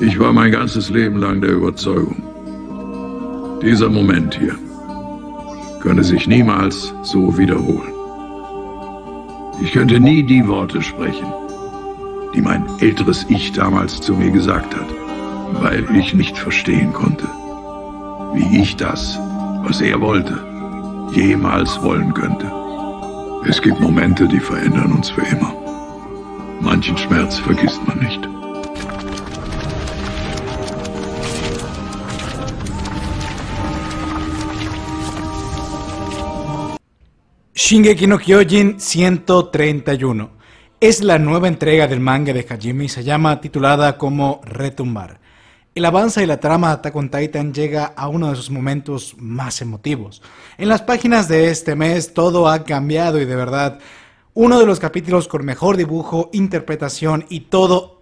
Ich war mein ganzes Leben lang der Überzeugung, dieser Moment hier könne sich niemals so wiederholen. Ich könnte nie die Worte sprechen, die mein älteres Ich damals zu mir gesagt hat, weil ich nicht verstehen konnte, wie ich das, was er wollte, jemals wollen könnte. Es gibt Momente, die verändern uns für immer. Manchen Schmerz vergisst man nicht. Shingeki no Kyojin 131. Es la nueva entrega del manga de Hajime llama titulada como Retumbar. El avance y la trama de Attack on Titan llega a uno de sus momentos más emotivos. En las páginas de este mes todo ha cambiado y de verdad, uno de los capítulos con mejor dibujo, interpretación y todo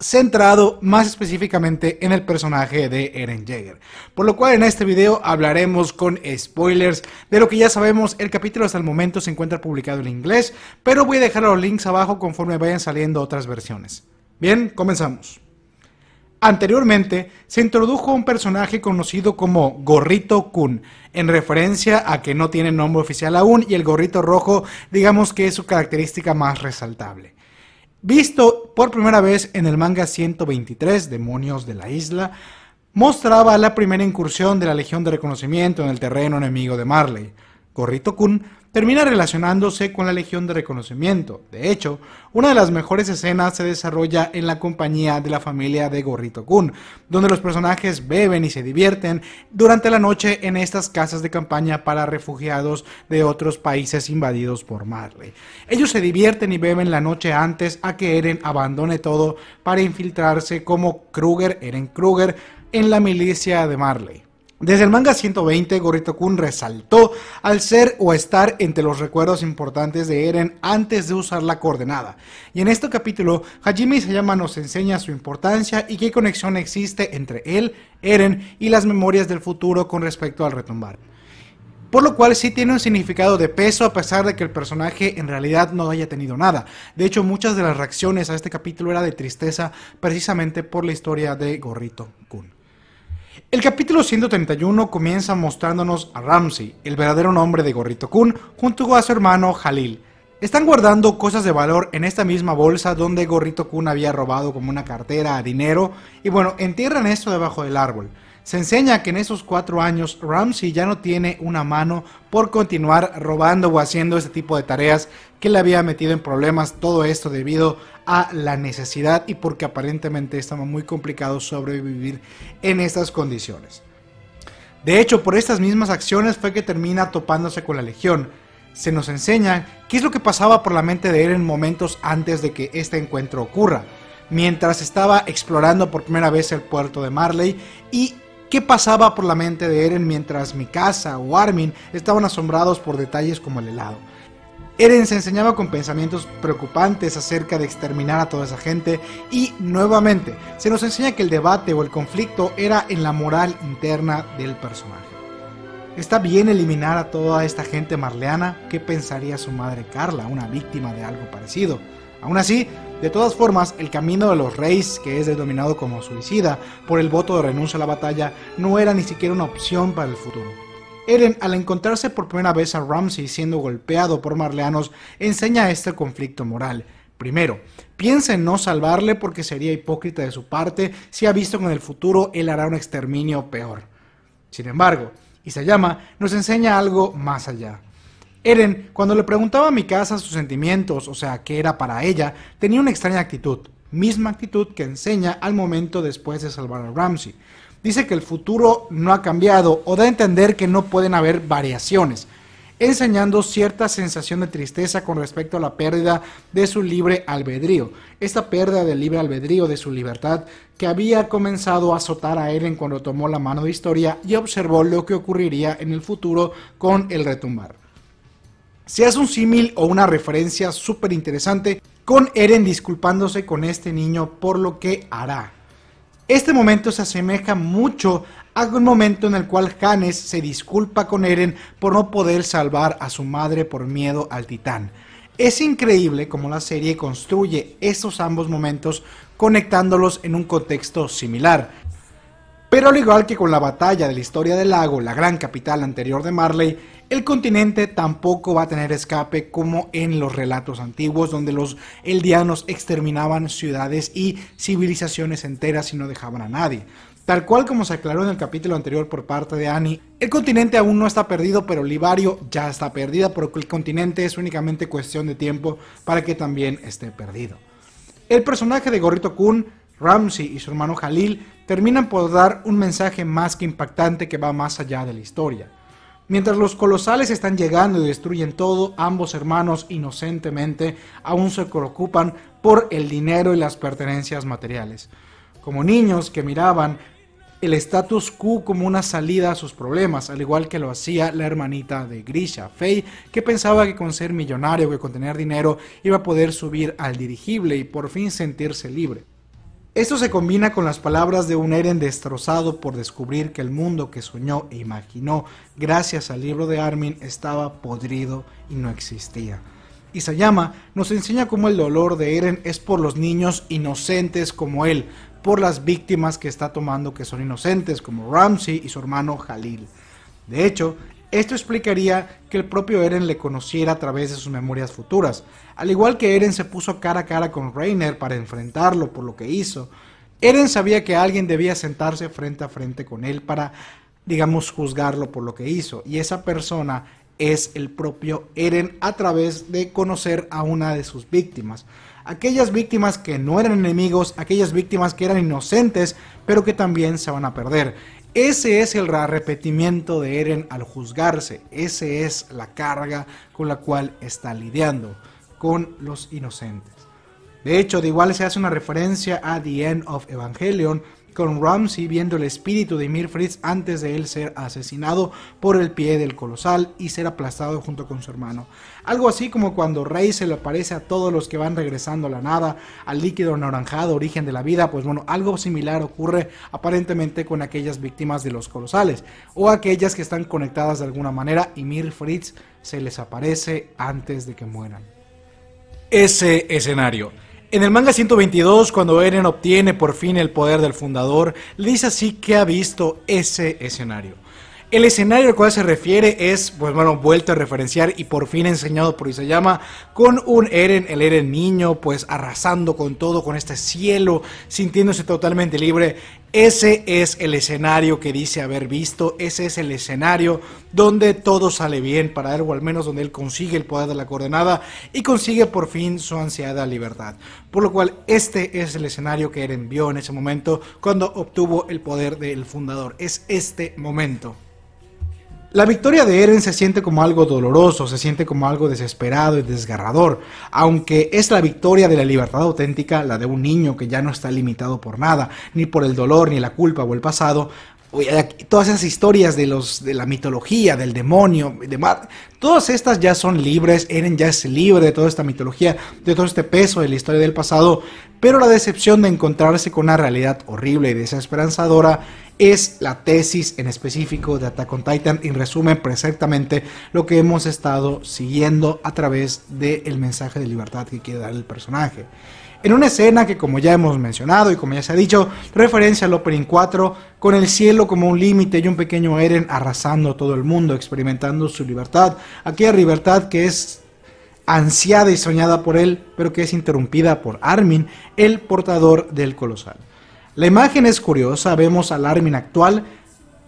centrado más específicamente en el personaje de Eren Jaeger. Por lo cual en este video hablaremos con spoilers de lo que ya sabemos, el capítulo hasta el momento se encuentra publicado en inglés, pero voy a dejar los links abajo conforme vayan saliendo otras versiones. Bien, comenzamos. Anteriormente se introdujo un personaje conocido como Gorrito Kun, en referencia a que no tiene nombre oficial aún y el gorrito rojo digamos que es su característica más resaltable visto por primera vez en el manga 123, Demonios de la Isla, mostraba la primera incursión de la Legión de Reconocimiento en el terreno enemigo de Marley. Gorrito Kun termina relacionándose con la Legión de Reconocimiento. De hecho, una de las mejores escenas se desarrolla en la compañía de la familia de Gorrito Kun, donde los personajes beben y se divierten durante la noche en estas casas de campaña para refugiados de otros países invadidos por Marley. Ellos se divierten y beben la noche antes a que Eren abandone todo para infiltrarse como Kruger, Eren Kruger, en la milicia de Marley. Desde el manga 120, Gorrito Kun resaltó al ser o estar entre los recuerdos importantes de Eren antes de usar la coordenada. Y en este capítulo, Hajime Isayama nos enseña su importancia y qué conexión existe entre él, Eren y las memorias del futuro con respecto al retumbar. Por lo cual sí tiene un significado de peso a pesar de que el personaje en realidad no haya tenido nada. De hecho, muchas de las reacciones a este capítulo era de tristeza precisamente por la historia de Gorrito Kun. El capítulo 131 comienza mostrándonos a Ramsey, el verdadero nombre de Gorrito Kun, junto a su hermano Halil. Están guardando cosas de valor en esta misma bolsa donde Gorrito Kun había robado como una cartera, a dinero, y bueno, entierran esto debajo del árbol. Se enseña que en esos cuatro años Ramsey ya no tiene una mano por continuar robando o haciendo este tipo de tareas que le había metido en problemas todo esto debido a a la necesidad y porque aparentemente estaba muy complicado sobrevivir en estas condiciones. De hecho, por estas mismas acciones fue que termina topándose con la Legión. Se nos enseña qué es lo que pasaba por la mente de Eren momentos antes de que este encuentro ocurra, mientras estaba explorando por primera vez el puerto de Marley y ¿Qué pasaba por la mente de Eren mientras Mikasa o Armin estaban asombrados por detalles como el helado? Eren se enseñaba con pensamientos preocupantes acerca de exterminar a toda esa gente y nuevamente se nos enseña que el debate o el conflicto era en la moral interna del personaje. ¿Está bien eliminar a toda esta gente marleana? ¿Qué pensaría su madre Carla, una víctima de algo parecido? Aún así, de todas formas, el camino de los reyes, que es denominado como suicida por el voto de renuncia a la batalla, no era ni siquiera una opción para el futuro. Eren, al encontrarse por primera vez a Ramsey siendo golpeado por marleanos, enseña este conflicto moral. Primero, piensa en no salvarle porque sería hipócrita de su parte si ha visto que en el futuro él hará un exterminio peor. Sin embargo, llama, nos enseña algo más allá. Eren, cuando le preguntaba a Mikasa sus sentimientos, o sea, qué era para ella, tenía una extraña actitud, misma actitud que enseña al momento después de salvar a Ramsey dice que el futuro no ha cambiado o da a entender que no pueden haber variaciones, enseñando cierta sensación de tristeza con respecto a la pérdida de su libre albedrío. Esta pérdida del libre albedrío de su libertad que había comenzado a azotar a Eren cuando tomó la mano de historia y observó lo que ocurriría en el futuro con el retumbar. Se hace un símil o una referencia súper interesante con Eren disculpándose con este niño por lo que hará este momento se asemeja mucho a un momento en el cual Hannes se disculpa con Eren por no poder salvar a su madre por miedo al titán. Es increíble cómo la serie construye estos ambos momentos conectándolos en un contexto similar. Pero al igual que con la batalla de la historia del lago, la gran capital anterior de Marley, el continente tampoco va a tener escape como en los relatos antiguos, donde los eldianos exterminaban ciudades y civilizaciones enteras y no dejaban a nadie. Tal cual como se aclaró en el capítulo anterior por parte de Annie, el continente aún no está perdido, pero Libario ya está perdida, porque el continente es únicamente cuestión de tiempo para que también esté perdido. El personaje de Gorrito Kun Ramsey y su hermano Jalil terminan por dar un mensaje más que impactante que va más allá de la historia. Mientras los colosales están llegando y destruyen todo, ambos hermanos inocentemente aún se preocupan por el dinero y las pertenencias materiales. Como niños que miraban el status quo como una salida a sus problemas, al igual que lo hacía la hermanita de Grisha, Faye, que pensaba que con ser millonario, que con tener dinero, iba a poder subir al dirigible y por fin sentirse libre. Esto se combina con las palabras de un Eren destrozado por descubrir que el mundo que soñó e imaginó gracias al libro de Armin estaba podrido y no existía. Isayama nos enseña cómo el dolor de Eren es por los niños inocentes como él, por las víctimas que está tomando que son inocentes como Ramsey y su hermano Halil. De hecho, esto explicaría que el propio Eren le conociera a través de sus memorias futuras, al igual que Eren se puso cara a cara con Reiner para enfrentarlo por lo que hizo. Eren sabía que alguien debía sentarse frente a frente con él para, digamos, juzgarlo por lo que hizo, y esa persona es el propio Eren a través de conocer a una de sus víctimas. Aquellas víctimas que no eran enemigos, aquellas víctimas que eran inocentes, pero que también se van a perder. Ese es el arrepentimiento de Eren al juzgarse, esa es la carga con la cual está lidiando, con los inocentes. De hecho, de igual se hace una referencia a The End of Evangelion, con Ramsey viendo el espíritu de Mirfritz Fritz antes de él ser asesinado por el pie del colosal y ser aplastado junto con su hermano. Algo así como cuando Rey se le aparece a todos los que van regresando a la nada, al líquido anaranjado, origen de la vida, pues bueno, algo similar ocurre aparentemente con aquellas víctimas de los colosales, o aquellas que están conectadas de alguna manera y Mir Fritz se les aparece antes de que mueran. Ese escenario en el manga 122, cuando Eren obtiene por fin el poder del fundador, le dice así que ha visto ese escenario. El escenario al cual se refiere es, pues bueno, vuelto a referenciar y por fin enseñado por Isayama, con un Eren, el Eren niño, pues arrasando con todo, con este cielo, sintiéndose totalmente libre ese es el escenario que dice haber visto, ese es el escenario donde todo sale bien para él, o al menos donde él consigue el poder de la coordenada y consigue por fin su ansiada libertad. Por lo cual, este es el escenario que él envió en ese momento cuando obtuvo el poder del fundador. Es este momento. La victoria de Eren se siente como algo doloroso, se siente como algo desesperado y desgarrador, aunque es la victoria de la libertad auténtica, la de un niño que ya no está limitado por nada, ni por el dolor, ni la culpa o el pasado, todas esas historias de los de la mitología del demonio todas estas ya son libres Eren ya es libre de toda esta mitología de todo este peso de la historia del pasado pero la decepción de encontrarse con una realidad horrible y desesperanzadora es la tesis en específico de Attack on Titan y resume perfectamente lo que hemos estado siguiendo a través del mensaje de libertad que quiere dar el personaje en una escena que como ya hemos mencionado y como ya se ha dicho, referencia al Opening 4 con el cielo como un límite y un pequeño Eren arrasando todo el mundo, experimentando su libertad, aquella libertad que es ansiada y soñada por él, pero que es interrumpida por Armin, el portador del colosal. La imagen es curiosa, vemos al Armin actual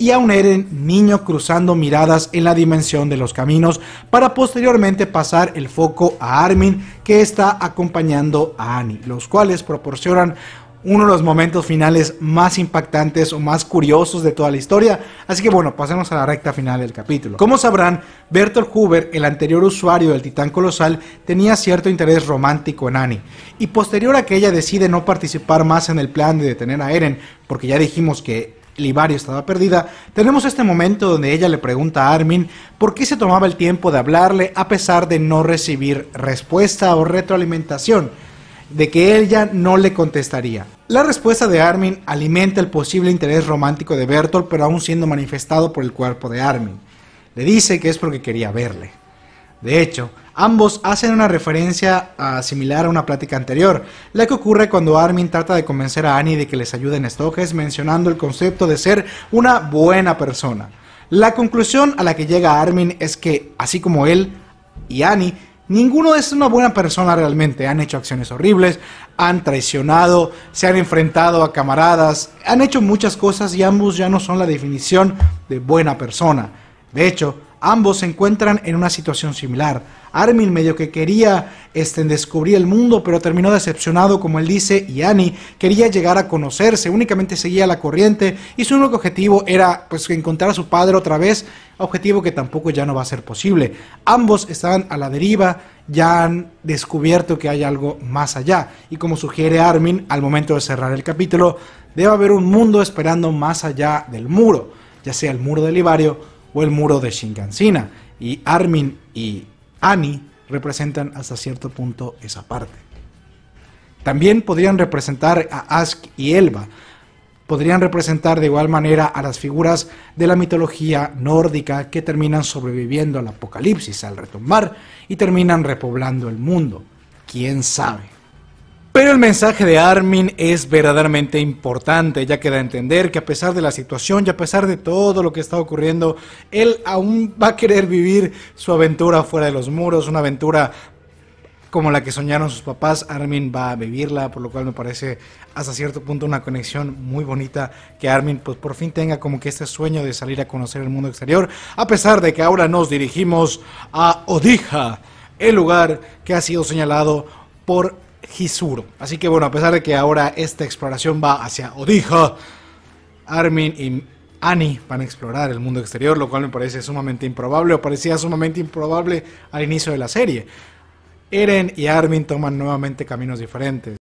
y a un Eren niño cruzando miradas en la dimensión de los caminos para posteriormente pasar el foco a Armin que está acompañando a Annie, los cuales proporcionan uno de los momentos finales más impactantes o más curiosos de toda la historia. Así que bueno, pasemos a la recta final del capítulo. Como sabrán, Bertolt Huber, el anterior usuario del Titán Colosal, tenía cierto interés romántico en Annie. Y posterior a que ella decide no participar más en el plan de detener a Eren, porque ya dijimos que Libario estaba perdida, tenemos este momento donde ella le pregunta a Armin por qué se tomaba el tiempo de hablarle a pesar de no recibir respuesta o retroalimentación, de que ella no le contestaría. La respuesta de Armin alimenta el posible interés romántico de Bertolt, pero aún siendo manifestado por el cuerpo de Armin. Le dice que es porque quería verle. De hecho, ambos hacen una referencia ah, similar a una plática anterior, la que ocurre cuando Armin trata de convencer a Annie de que les ayude en Stokes mencionando el concepto de ser una buena persona. La conclusión a la que llega Armin es que, así como él y Annie, ninguno es una buena persona realmente. Han hecho acciones horribles, han traicionado, se han enfrentado a camaradas, han hecho muchas cosas y ambos ya no son la definición de buena persona. De hecho, Ambos se encuentran en una situación similar. Armin medio que quería este, descubrir el mundo, pero terminó decepcionado, como él dice, y Annie quería llegar a conocerse, únicamente seguía la corriente, y su único objetivo era pues encontrar a su padre otra vez, objetivo que tampoco ya no va a ser posible. Ambos están a la deriva, ya han descubierto que hay algo más allá, y como sugiere Armin al momento de cerrar el capítulo, debe haber un mundo esperando más allá del muro, ya sea el muro del Ibario o el muro de Shinkansina. Y Armin y Annie representan hasta cierto punto esa parte. También podrían representar a Ask y Elba. Podrían representar de igual manera a las figuras de la mitología nórdica que terminan sobreviviendo al apocalipsis, al retomar, y terminan repoblando el mundo. ¿Quién sabe? Pero el mensaje de Armin es verdaderamente importante, ya que da a entender que a pesar de la situación y a pesar de todo lo que está ocurriendo, él aún va a querer vivir su aventura fuera de los muros, una aventura como la que soñaron sus papás, Armin va a vivirla, por lo cual me parece hasta cierto punto una conexión muy bonita que Armin pues por fin tenga como que este sueño de salir a conocer el mundo exterior, a pesar de que ahora nos dirigimos a Odija, el lugar que ha sido señalado por Así que bueno, a pesar de que ahora esta exploración va hacia Odija, Armin y Annie van a explorar el mundo exterior, lo cual me parece sumamente improbable o parecía sumamente improbable al inicio de la serie. Eren y Armin toman nuevamente caminos diferentes.